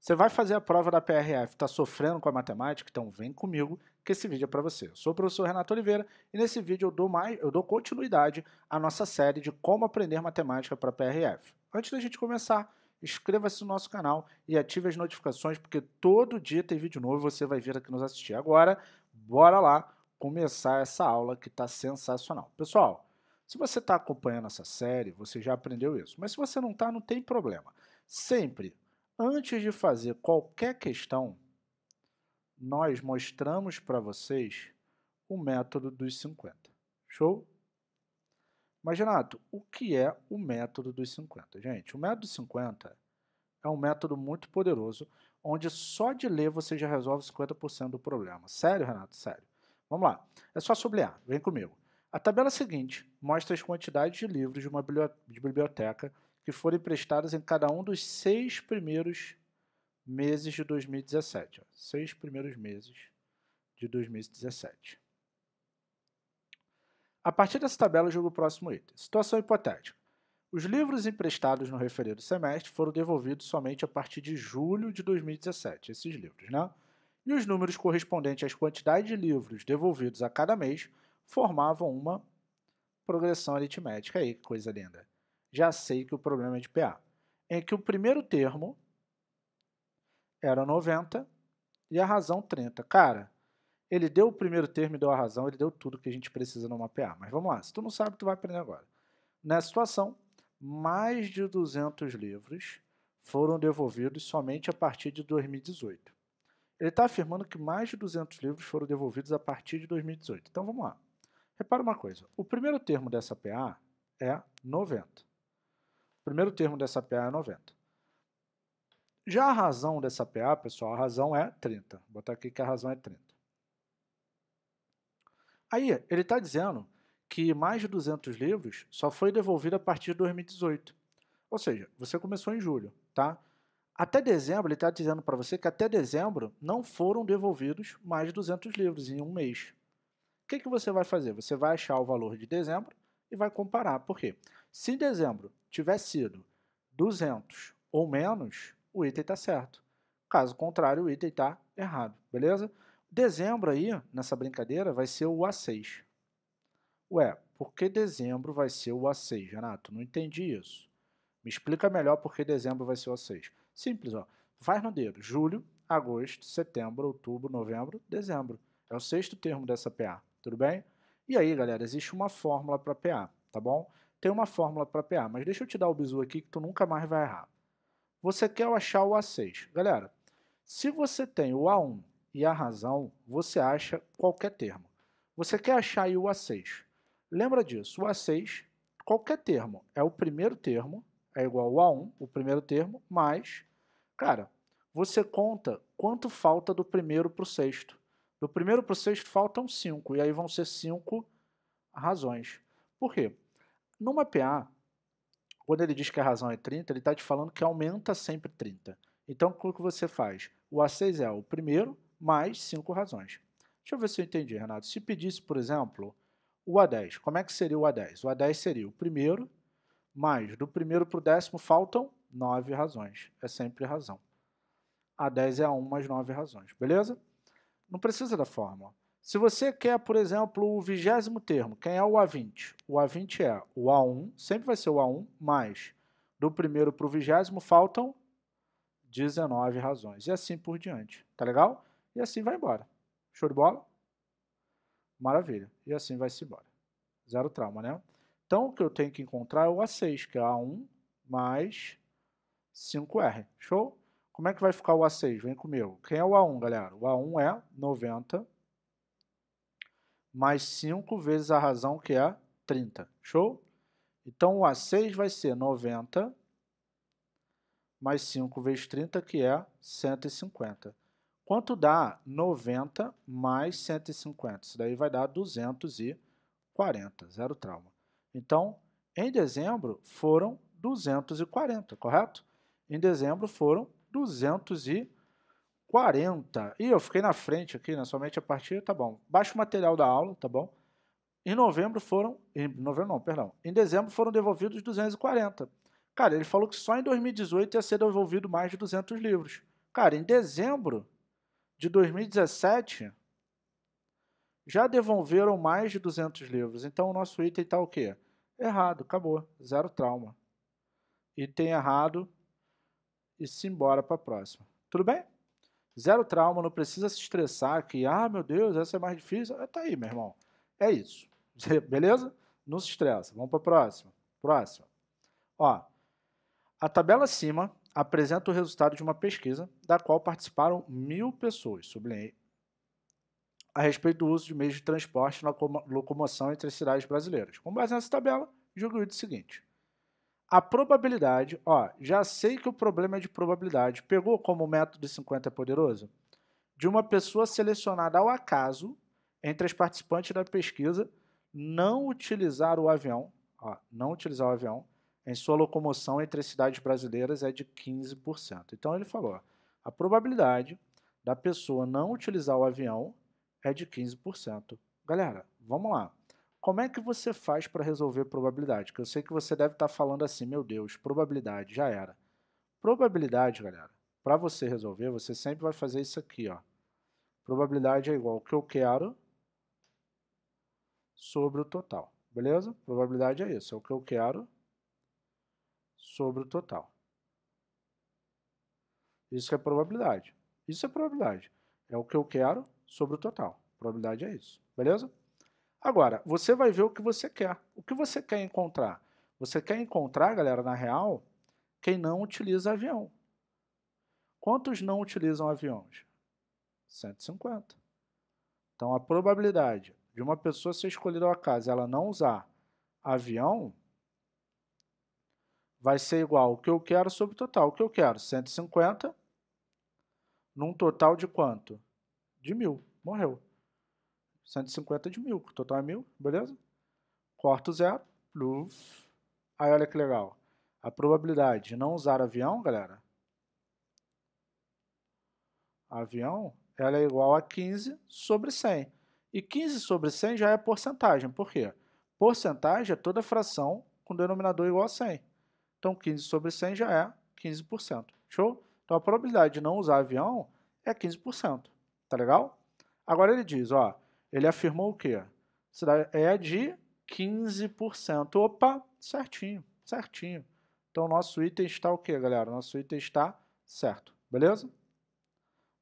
Você vai fazer a prova da PRF, está sofrendo com a matemática? Então vem comigo que esse vídeo é para você. Eu sou o professor Renato Oliveira e nesse vídeo eu dou, mais, eu dou continuidade à nossa série de como aprender matemática para PRF. Antes da gente começar, inscreva-se no nosso canal e ative as notificações porque todo dia tem vídeo novo e você vai vir aqui nos assistir. Agora, bora lá começar essa aula que está sensacional. Pessoal, se você está acompanhando essa série, você já aprendeu isso. Mas se você não está, não tem problema. Sempre Antes de fazer qualquer questão, nós mostramos para vocês o método dos 50. Show? Mas, Renato, o que é o método dos 50? Gente, o método dos 50 é um método muito poderoso, onde só de ler você já resolve 50% do problema. Sério, Renato? Sério. Vamos lá. É só sublinhar. Vem comigo. A tabela é seguinte mostra as quantidades de livros de uma biblioteca que forem prestadas em cada um dos seis primeiros meses de 2017. seis primeiros meses de 2017. A partir dessa tabela, eu jogo o próximo item. Situação hipotética. Os livros emprestados no referido semestre foram devolvidos somente a partir de julho de 2017, esses livros, né? E os números correspondentes às quantidades de livros devolvidos a cada mês formavam uma progressão aritmética aí, coisa linda já sei que o problema é de PA. É que o primeiro termo era 90 e a razão 30. Cara, ele deu o primeiro termo e deu a razão, ele deu tudo que a gente precisa numa PA. Mas vamos lá, se tu não sabe, tu vai aprender agora. Nessa situação, mais de 200 livros foram devolvidos somente a partir de 2018. Ele está afirmando que mais de 200 livros foram devolvidos a partir de 2018. Então vamos lá. Repara uma coisa: o primeiro termo dessa PA é 90 primeiro termo dessa PA é 90. Já a razão dessa PA, pessoal, a razão é 30. Vou botar aqui que a razão é 30. Aí, ele está dizendo que mais de 200 livros só foi devolvido a partir de 2018. Ou seja, você começou em julho, tá? Até dezembro, ele está dizendo para você que até dezembro não foram devolvidos mais de 200 livros em um mês. O que, que você vai fazer? Você vai achar o valor de dezembro e vai comparar. Por quê? Se em dezembro tiver sido 200 ou menos, o item está certo. Caso contrário, o item está errado, beleza? Dezembro aí, nessa brincadeira, vai ser o A6. Ué, por que dezembro vai ser o A6, Renato? Não entendi isso. Me explica melhor por que dezembro vai ser o A6. Simples, ó. Faz no dedo. Julho, agosto, setembro, outubro, novembro, dezembro. É o sexto termo dessa PA, tudo bem? E aí, galera, existe uma fórmula para PA, tá bom? tem uma fórmula para PA, mas deixa eu te dar o bizu aqui que tu nunca mais vai errar. Você quer achar o A6. Galera, se você tem o A1 e a razão, você acha qualquer termo. Você quer achar o A6. Lembra disso, o A6, qualquer termo, é o primeiro termo, é igual ao A1, o primeiro termo, mais, cara, você conta quanto falta do primeiro para o sexto. Do primeiro para o sexto faltam 5, e aí vão ser 5 razões. Por quê? Numa PA, quando ele diz que a razão é 30, ele está te falando que aumenta sempre 30. Então, o que você faz? O A6 é o primeiro mais 5 razões. Deixa eu ver se eu entendi, Renato. Se pedisse, por exemplo, o A10, como é que seria o A10? O A10 seria o primeiro mais, do primeiro para o décimo faltam 9 razões. É sempre razão. A10 é a 1 mais 9 razões, beleza? Não precisa da fórmula. Se você quer, por exemplo, o vigésimo termo, quem é o A20? O A20 é o A1, sempre vai ser o A1, mais do primeiro para o vigésimo faltam 19 razões. E assim por diante, tá legal? E assim vai embora. Show de bola? Maravilha. E assim vai-se embora. Zero trauma, né? Então, o que eu tenho que encontrar é o A6, que é A1 mais 5R. Show? Como é que vai ficar o A6? Vem comigo. Quem é o A1, galera? O A1 é 90 mais 5 vezes a razão, que é 30. Show? Então, o A6 vai ser 90 mais 5 vezes 30, que é 150. Quanto dá 90 mais 150? Isso daí vai dar 240, zero trauma. Então, em dezembro foram 240, correto? Em dezembro foram 240. 40. Ih, eu fiquei na frente aqui, né? Somente a partir, tá bom. Baixo material da aula, tá bom? Em novembro foram. Em novembro não, perdão. Em dezembro foram devolvidos 240. Cara, ele falou que só em 2018 ia ser devolvido mais de 200 livros. Cara, em dezembro de 2017 já devolveram mais de 200 livros. Então o nosso item tá o quê? Errado, acabou. Zero trauma. Item errado e se embora para a próxima. Tudo bem? Zero trauma, não precisa se estressar que, ah, meu Deus, essa é mais difícil. É, tá aí, meu irmão. É isso. Beleza? Não se estressa. Vamos para a próxima. Próxima. Ó, a tabela acima apresenta o resultado de uma pesquisa da qual participaram mil pessoas, sublinhei, a respeito do uso de meios de transporte na locomoção entre as cidades brasileiras. Com base nessa tabela, julgo o seguinte a probabilidade, ó, já sei que o problema é de probabilidade. Pegou como o método 50 é poderoso? De uma pessoa selecionada ao acaso entre as participantes da pesquisa não utilizar o avião, ó, não utilizar o avião em sua locomoção entre as cidades brasileiras é de 15%. Então ele falou, ó, a probabilidade da pessoa não utilizar o avião é de 15%. Galera, vamos lá. Como é que você faz para resolver probabilidade? Que eu sei que você deve estar tá falando assim, meu Deus, probabilidade, já era. Probabilidade, galera, para você resolver, você sempre vai fazer isso aqui, ó. Probabilidade é igual ao que eu quero sobre o total, beleza? Probabilidade é isso, é o que eu quero sobre o total. Isso é probabilidade. Isso é probabilidade. É o que eu quero sobre o total. Probabilidade é isso, beleza? Agora, você vai ver o que você quer. O que você quer encontrar? Você quer encontrar, galera, na real, quem não utiliza avião. Quantos não utilizam aviões? 150. Então, a probabilidade de uma pessoa ser escolhida uma casa ela não usar avião vai ser igual ao que eu quero sobre o total. O que eu quero? 150 num total de quanto? De mil. Morreu. 150 de mil, o total é mil, beleza? Corto o zero, plus. Aí olha que legal. A probabilidade de não usar avião, galera, avião, ela é igual a 15 sobre 100. E 15 sobre 100 já é porcentagem, por quê? Porcentagem é toda fração com denominador igual a 100. Então 15 sobre 100 já é 15%, show? Então a probabilidade de não usar avião é 15%, tá legal? Agora ele diz, ó, ele afirmou o quê? É de 15%. Opa, certinho, certinho. Então, nosso item está o quê, galera? Nosso item está certo, beleza?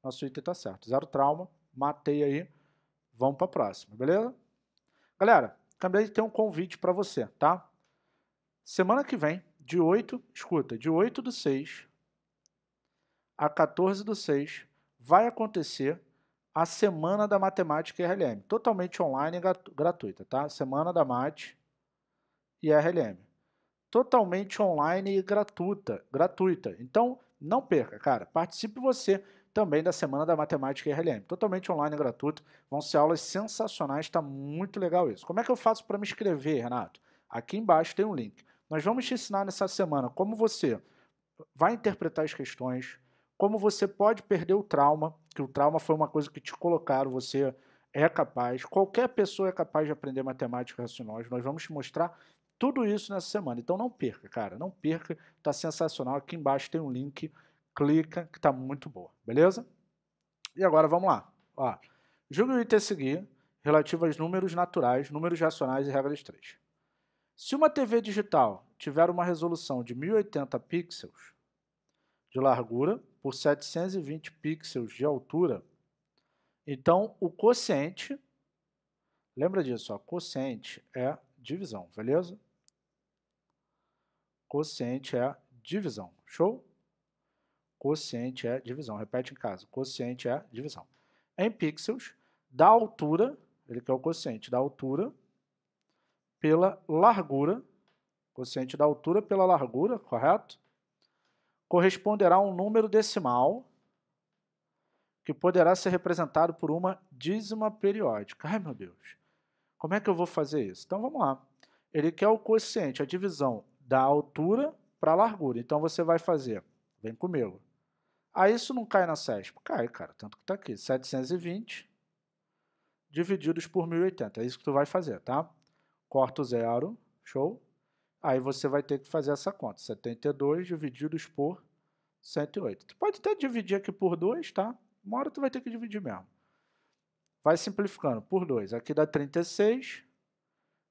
Nosso item está certo. Zero trauma, matei aí. Vamos para a próxima, beleza? Galera, também tem um convite para você, tá? Semana que vem, de 8, escuta, de 8 do 6 a 14 do 6, vai acontecer a Semana da Matemática e RLM, totalmente online e gratuita, tá? Semana da Mate e RLM. Totalmente online e gratuita, gratuita. Então, não perca, cara. Participe você também da Semana da Matemática e RLM. Totalmente online e gratuito. Vão ser aulas sensacionais, está muito legal isso. Como é que eu faço para me inscrever, Renato? Aqui embaixo tem um link. Nós vamos te ensinar nessa semana como você vai interpretar as questões, como você pode perder o trauma, que o trauma foi uma coisa que te colocaram, você é capaz, qualquer pessoa é capaz de aprender matemática racional. Nós vamos te mostrar tudo isso nessa semana. Então não perca, cara, não perca, tá sensacional. Aqui embaixo tem um link, clica que tá muito boa, beleza? E agora vamos lá. Ó, julgue o item seguir relativo aos números naturais, números racionais e regras 3. Se uma TV digital tiver uma resolução de 1080 pixels de largura por 720 pixels de altura. Então, o quociente, lembra disso, ó, quociente é divisão, beleza? Quociente é divisão, show? Quociente é divisão, repete em casa, quociente é divisão. Em pixels, da altura, ele quer o quociente da altura pela largura, quociente da altura pela largura, correto? corresponderá a um número decimal que poderá ser representado por uma dízima periódica. Ai, meu Deus. Como é que eu vou fazer isso? Então, vamos lá. Ele quer o quociente, a divisão da altura para a largura. Então, você vai fazer. Vem comigo. ah, isso não cai na SESP? Cai, cara. Tanto que está aqui. 720 divididos por 1080. É isso que tu vai fazer, tá? Corta o zero. Show? Aí você vai ter que fazer essa conta. 72 divididos por 108. Tu pode até dividir aqui por 2, tá? Uma hora tu vai ter que dividir mesmo. Vai simplificando por 2. Aqui dá 36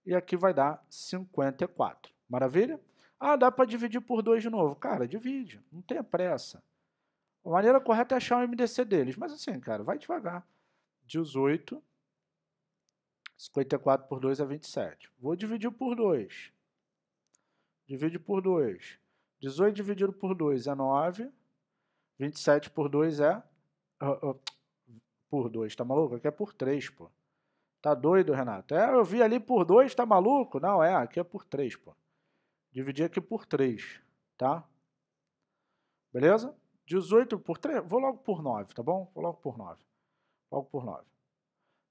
e aqui vai dar 54. Maravilha? Ah, dá para dividir por 2 de novo. Cara, divide. Não tenha pressa. A maneira correta é achar o MDC deles. Mas assim, cara, vai devagar. 18. 54 por 2 é 27. Vou dividir por 2. Divide por 2. 18 dividido por 2 é 9. 27 por 2 é... Uh, uh, por 2, tá maluco? Aqui é por 3, pô. Tá doido, Renato? É, eu vi ali por 2, tá maluco? Não, é, aqui é por 3, pô. Dividi aqui por 3, tá? Beleza? 18 por 3, vou logo por 9, tá bom? Vou logo por 9. Logo por 9.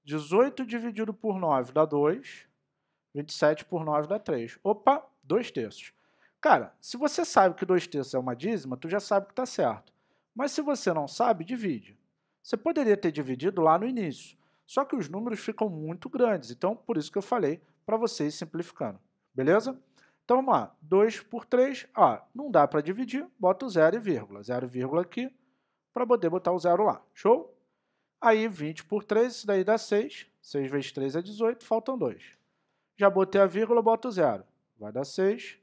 18 dividido por 9 dá 2. 27 por 9 dá 3. Opa, dois terços. Cara, se você sabe que dois terços é uma dízima, tu já sabe que está certo. Mas se você não sabe, divide. Você poderia ter dividido lá no início, só que os números ficam muito grandes, então por isso que eu falei para vocês simplificando, beleza? Então vamos lá, 2 por 3, ah, não dá para dividir, bota o zero e vírgula, zero vírgula aqui, para poder botar o zero lá, show? Aí 20 por 3, isso daí dá 6, 6 vezes 3 é 18, faltam 2. Já botei a vírgula, boto o zero vai dar 6,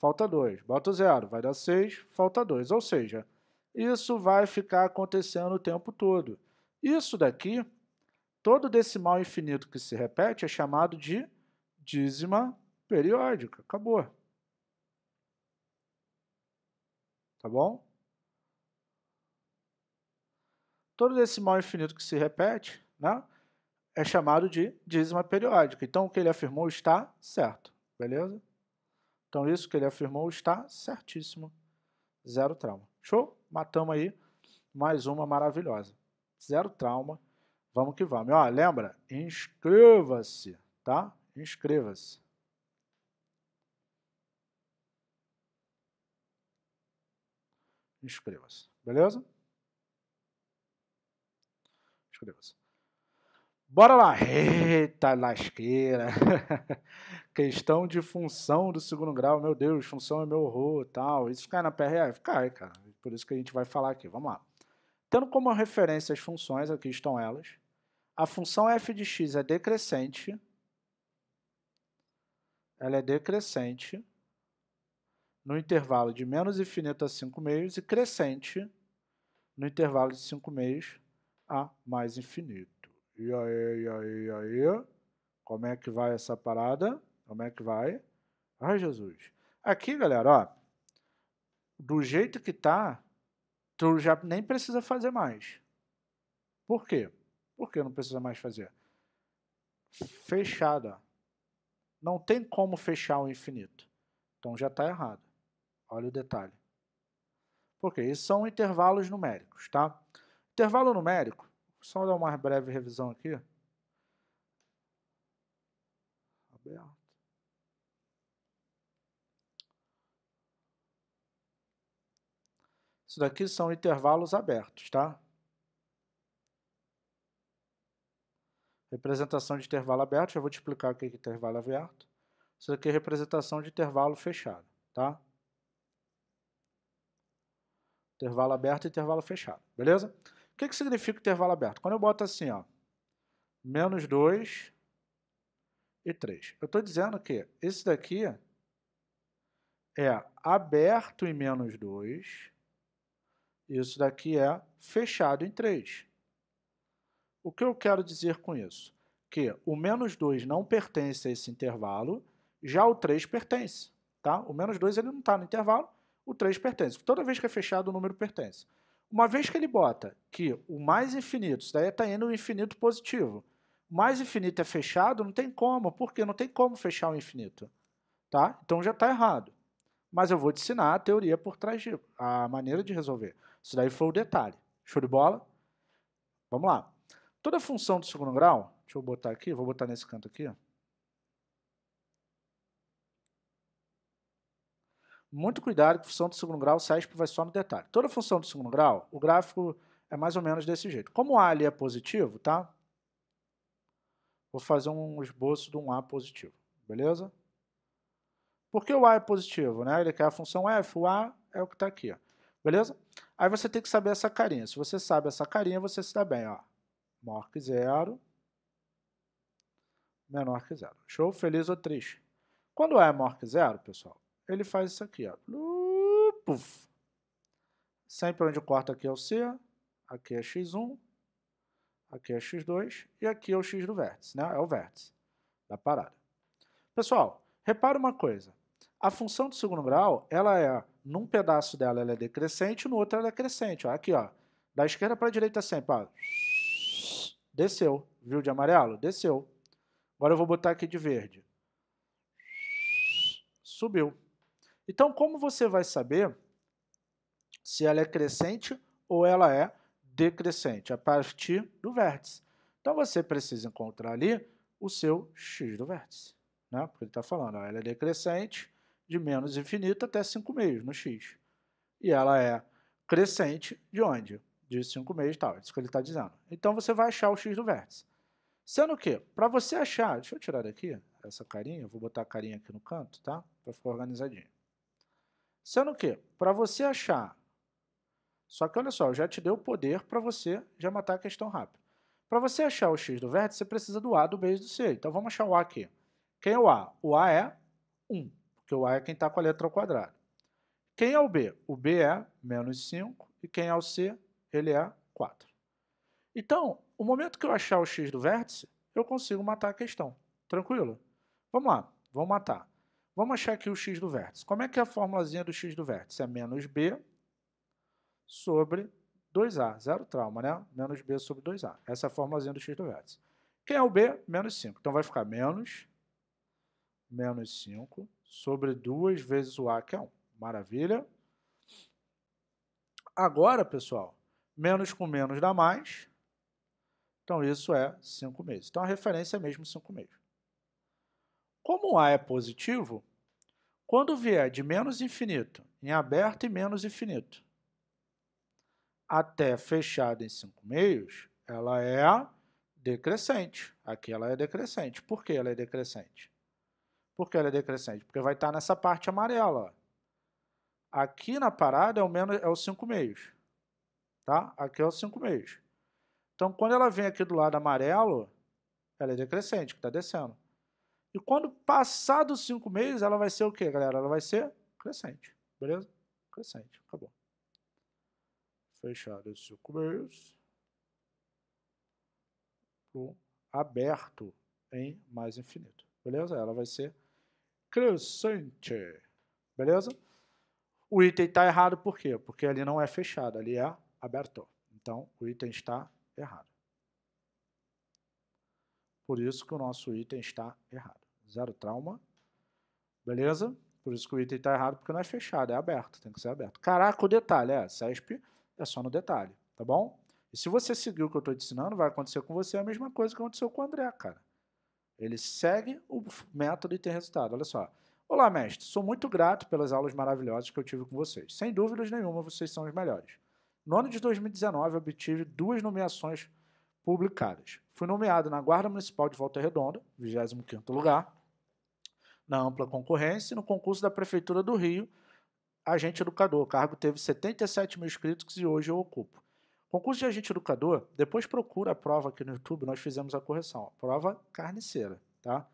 falta 2. Bota 0, zero, vai dar 6, falta 2. Ou seja, isso vai ficar acontecendo o tempo todo. Isso daqui, todo decimal infinito que se repete é chamado de dízima periódica. Acabou. Tá bom? Todo decimal infinito que se repete né, é chamado de dízima periódica. Então, o que ele afirmou está certo. Beleza? Então, isso que ele afirmou está certíssimo. Zero trauma. Show? Matamos aí mais uma maravilhosa. Zero trauma. Vamos que vamos. ó, lembra? Inscreva-se, tá? Inscreva-se. Inscreva-se. Beleza? Inscreva-se. Bora lá. Eita, lasqueira. questão de função do segundo grau, meu Deus, função é meu horror tal. Isso cai na PRF? É, cai, cara. Por isso que a gente vai falar aqui. Vamos lá. Tendo como referência as funções, aqui estão elas. A função f de x é decrescente. Ela é decrescente no intervalo de menos infinito a 5 meios e crescente no intervalo de 5 meios a mais infinito. E aí, e aí, e aí? Como é que vai essa parada? Como é que vai? Ai, Jesus. Aqui, galera, ó. Do jeito que tá, tu já nem precisa fazer mais. Por quê? Por que não precisa mais fazer? Fechada. Não tem como fechar o infinito. Então já está errado. Olha o detalhe. Porque isso são intervalos numéricos, tá? Intervalo numérico, só dar uma breve revisão aqui. Aberto. Isso daqui são intervalos abertos, tá? Representação de intervalo aberto, já vou te explicar o que é intervalo aberto. Isso daqui é representação de intervalo fechado, tá? Intervalo aberto e intervalo fechado, beleza? O que, que significa intervalo aberto? Quando eu boto assim, ó, menos 2 e 3. Eu estou dizendo que esse daqui é aberto em menos 2 isso daqui é fechado em 3. O que eu quero dizer com isso? Que o menos 2 não pertence a esse intervalo, já o 3 pertence. Tá? O menos 2 ele não está no intervalo, o 3 pertence. Toda vez que é fechado, o número pertence. Uma vez que ele bota que o mais infinito, isso daí está indo o infinito positivo, o mais infinito é fechado, não tem como, porque não tem como fechar o infinito. Tá? Então já está errado. Mas eu vou te ensinar a teoria por trás disso, a maneira de resolver. Isso daí foi o detalhe. Show de bola? Vamos lá. Toda função do segundo grau, deixa eu botar aqui, vou botar nesse canto aqui. Ó. Muito cuidado que a função do segundo grau, o tipo, CESP vai só no detalhe. Toda função do segundo grau, o gráfico é mais ou menos desse jeito. Como o A ali é positivo, tá? Vou fazer um esboço de um A positivo, beleza? Por que o A é positivo, né? Ele quer a função F, o A é o que está aqui. Ó. Beleza? Aí você tem que saber essa carinha. Se você sabe essa carinha, você se dá bem. Ó. Maior que zero, menor que zero. Show? Feliz ou triste? Quando é maior que zero, pessoal, ele faz isso aqui. Ó. Puf. Sempre onde corta aqui é o C, aqui é x1, aqui é x2 e aqui é o x do vértice, né? É o vértice da parada. Pessoal, repara uma coisa. A função do segundo grau, ela é num pedaço dela ela é decrescente, no outro ela é crescente. Ó, aqui, ó. Da esquerda para a direita sempre, ó. Desceu. Viu de amarelo? Desceu. Agora eu vou botar aqui de verde. Subiu. Então, como você vai saber se ela é crescente ou ela é decrescente? A partir do vértice. Então, você precisa encontrar ali o seu x do vértice. Né? Porque ele está falando, ó, ela é decrescente, de menos infinito até 5 meios no x. E ela é crescente de onde? De 5 meios e tal, é isso que ele está dizendo. Então você vai achar o x do vértice. Sendo que, para você achar, deixa eu tirar daqui essa carinha, vou botar a carinha aqui no canto, tá? Para ficar organizadinho. Sendo que, para você achar, só que olha só, eu já te dei o poder para você já matar a questão rápido. Para você achar o x do vértice, você precisa do A, do B e do C. Então vamos achar o A aqui. Quem é o A? O A é 1 porque o A é quem está com a letra ao quadrado. Quem é o B? O B é menos 5, e quem é o C? Ele é 4. Então, o momento que eu achar o x do vértice, eu consigo matar a questão. Tranquilo? Vamos lá, vamos matar. Vamos achar aqui o x do vértice. Como é que é a formulazinha do x do vértice? É menos b sobre 2a. Zero trauma, né? Menos b sobre 2a. Essa é a formulazinha do x do vértice. Quem é o b? Menos 5. Então vai ficar menos, menos 5 sobre 2 vezes o A, que é 1. Maravilha. Agora, pessoal, menos com menos dá mais. Então, isso é 5 meses. Então, a referência é mesmo 5 meses. Como o A é positivo, quando vier de menos infinito em aberto e menos infinito até fechado em 5 meios, ela é decrescente. Aqui ela é decrescente. Por que ela é decrescente? Por que ela é decrescente? Porque vai estar tá nessa parte amarela. Ó. Aqui na parada é o menos é o 5 meios. Tá? Aqui é o 5 meios. Então, quando ela vem aqui do lado amarelo, ela é decrescente, que está descendo. E quando passar dos 5 meios, ela vai ser o quê, galera? Ela vai ser crescente. Beleza? Crescente. Acabou. Fechado os 5 meios. o aberto em mais infinito. Beleza? Ela vai ser crescente. Beleza? O item está errado por quê? Porque ali não é fechado, ali é aberto. Então, o item está errado. Por isso que o nosso item está errado. Zero trauma. Beleza? Por isso que o item está errado, porque não é fechado, é aberto. Tem que ser aberto. Caraca, o detalhe. É, CESP é só no detalhe, tá bom? E se você seguir o que eu estou ensinando, vai acontecer com você a mesma coisa que aconteceu com o André, cara. Ele segue o método e tem resultado. Olha só. Olá, mestre. Sou muito grato pelas aulas maravilhosas que eu tive com vocês. Sem dúvidas nenhuma, vocês são os melhores. No ano de 2019, obtive duas nomeações publicadas. Fui nomeado na Guarda Municipal de Volta Redonda, 25º lugar, na ampla concorrência, e no concurso da Prefeitura do Rio, agente educador. O cargo teve 77 mil inscritos e hoje eu ocupo. Concurso de agente educador, depois procura a prova aqui no YouTube, nós fizemos a correção. Prova carniceira, tá?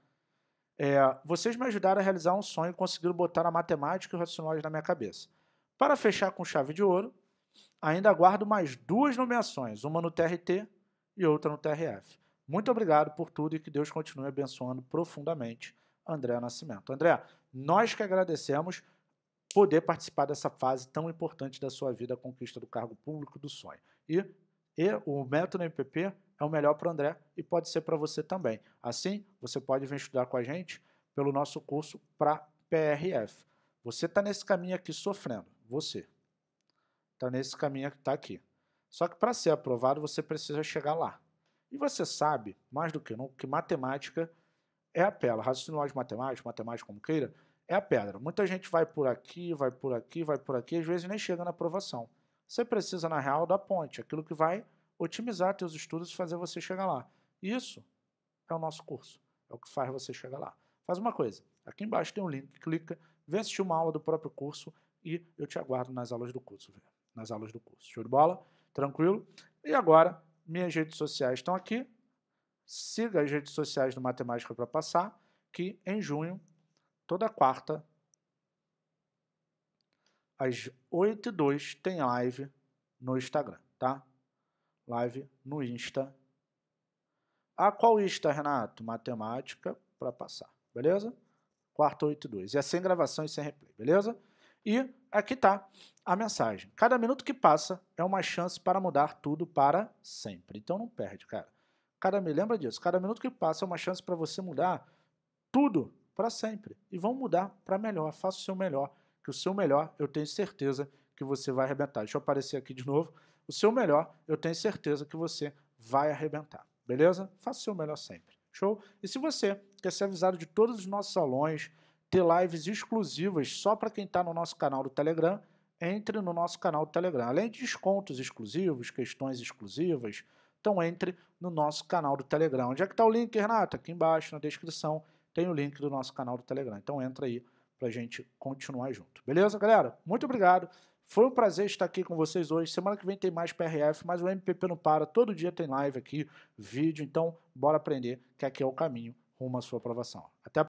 É, vocês me ajudaram a realizar um sonho e conseguiram botar a matemática e o racional na minha cabeça. Para fechar com chave de ouro, ainda aguardo mais duas nomeações, uma no TRT e outra no TRF. Muito obrigado por tudo e que Deus continue abençoando profundamente André Nascimento. André, nós que agradecemos poder participar dessa fase tão importante da sua vida, a conquista do cargo público do sonho e, e o método MPP é o melhor para o André e pode ser para você também. Assim, você pode vir estudar com a gente pelo nosso curso para PRF. Você está nesse caminho aqui sofrendo, você. Está nesse caminho que está aqui. Só que para ser aprovado, você precisa chegar lá. E você sabe, mais do que nunca, que matemática é a pedra. Raciocínio lógico matemática, matemática como queira, é a pedra. Muita gente vai por aqui, vai por aqui, vai por aqui, às vezes nem chega na aprovação. Você precisa, na real, da ponte, aquilo que vai otimizar teus estudos e fazer você chegar lá. Isso é o nosso curso, é o que faz você chegar lá. Faz uma coisa, aqui embaixo tem um link, clica, vem assistir uma aula do próprio curso e eu te aguardo nas aulas do curso, viu? nas aulas do curso. Show de bola? Tranquilo? E agora, minhas redes sociais estão aqui. Siga as redes sociais do Matemática para Passar, que em junho, toda quarta, às 8 e 2 tem live no Instagram, tá? Live no Insta. A qual Insta, Renato? Matemática para passar, beleza? Quarta 8 e 2. É sem gravação e sem replay, beleza? E aqui tá a mensagem. Cada minuto que passa é uma chance para mudar tudo para sempre. Então não perde, cara. Cada me lembra disso. Cada minuto que passa é uma chance para você mudar tudo para sempre. E vão mudar para melhor. Faça o seu melhor que o seu melhor eu tenho certeza que você vai arrebentar. Deixa eu aparecer aqui de novo. O seu melhor eu tenho certeza que você vai arrebentar. Beleza? Faça o seu melhor sempre. Show? E se você quer ser avisado de todos os nossos salões, ter lives exclusivas só para quem está no nosso canal do Telegram, entre no nosso canal do Telegram. Além de descontos exclusivos, questões exclusivas, então entre no nosso canal do Telegram. Onde é que está o link, Renato? Aqui embaixo, na descrição, tem o link do nosso canal do Telegram. Então entra aí para a gente continuar junto. Beleza, galera? Muito obrigado. Foi um prazer estar aqui com vocês hoje. Semana que vem tem mais PRF, mas o MPP não para. Todo dia tem live aqui, vídeo. Então, bora aprender que aqui é o caminho rumo à sua aprovação. Até a